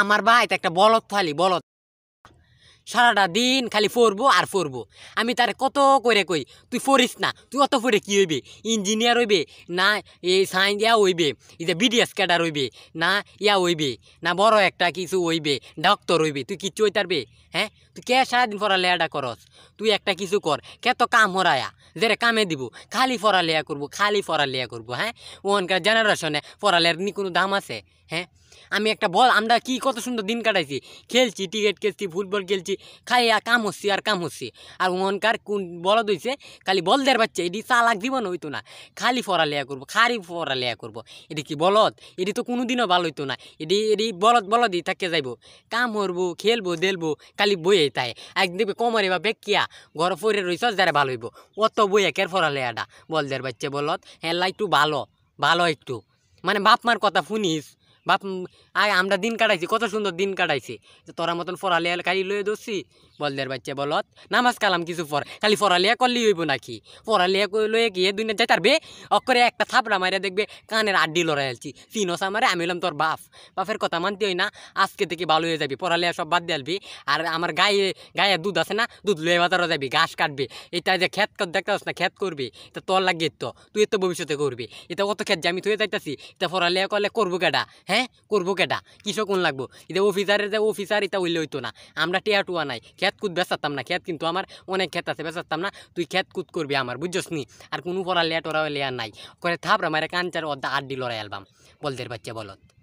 আমার ভাই তো একটা বলদ ফালি বলদ সারাটা দিন খালি ফরবো আর ফরবো আমি তার কত করে কই তুই ফরিস না তুই অত ফরে কী হইবে ইঞ্জিনিয়ার হইবে না এই সাইন্স ইয়া হইবে এই যে বিডিএস ক্যাডার হইবে না ইয়া হইবে না বড় একটা কিছু হইবে ডক্টর হইবে তুই কিচ্ছু হইতারবে হ্যাঁ তুই কে সারাদিন লেয়াটা করস তুই একটা কিছু কর কে তো কাম হরায়া যেটা কামে দিব খালি লেয়া করবো খালি লেয়া করবো হ্যাঁ ওখানকার জেনারেশনে ফরালেয়ার নি কোনো দাম আছে হ্যাঁ আমি একটা বল আমরা কি কত সুন্দর দিন কাটাইছি খেলছি ক্রিকেট খেলছি ফুটবল খেলছি খাই আর কাম হচ্ছি আর কাম হচ্ছি আর মনকার কোন বল দইছে খালি বল দেওয়ার বাচ্চা এটি চালাক জীবন হইতো না খালি ফরা লেয়া করবো খালি ফরা লেয়া করবো এটি কি বলদ এটি তো কোনোদিনও ভালো হইতো না এটি এটি বলদ বলদই থাকে যাইব কাম হরবো খেলবো দেলবো খালি বইয়ে তাই একদিন কমরে বা বেকিয়া ঘর ফরে রইছ যারা ভালো হইব অত বই একের ফরা লেয়াটা বল দেওয়ার বাচ্চা বলদ হ্যাঁ একটু ভালো ভালো একটু মানে বাপ মার কথা শুনিস বাপ আয় আমরা দিন কাটাইছি কত সুন্দর দিন কাটাইছি যে তোরা মতন ফরালিয়া কালি লয়ে দোষি বল দের বাচ্চা বলত নামাজ কালাম কিছু পর খালি ফরালিয়া করলি হইব নাকি ফরালিয়া লয়ে গিয়ে দুনিয়া যাই বে অক্ষরে একটা থাপড়া মারে দেখবে কানের আড্ডি লড়াই আলছি চিনস আমারে আমি হলাম তোর বাপ বাপের কথা মানতে হই না আজকে থেকে ভালো হয়ে যাবি ফরালিয়া সব বাদ দিয়ে আর আমার গায়ে গায়ে দুধ আছে না দুধ লয়ে বাতারও যাবি ঘাস কাটবে এটা যে ক্ষেত দেখতে পাস না খেত করবি এটা তোর লাগিয়ে তো তুই তো ভবিষ্যতে করবি এটা কত ক্ষেত যে আমি থুয়ে যাইতাছি এটা ফরালিয়া করলে করবো কেডা হ্যাঁ করবো কেটা কিসব কোন লাগবো এটা অফিসারের যে অফিসার এটা হইলে হইতো না আমরা টিয়া টুয়া নাই খেত কুদ বেচাতাম না খেত কিন্তু আমার অনেক খেত আছে বেচাতাম না তুই খেত কুদ করবি আমার বুঝছস নি আর কোনো পড়া লেয়া টরা লেয়া নাই করে থাপরা মারে কানচার অর্ধা আড্ডি লড়াই অ্যালবাম বলদের বাচ্চা বলত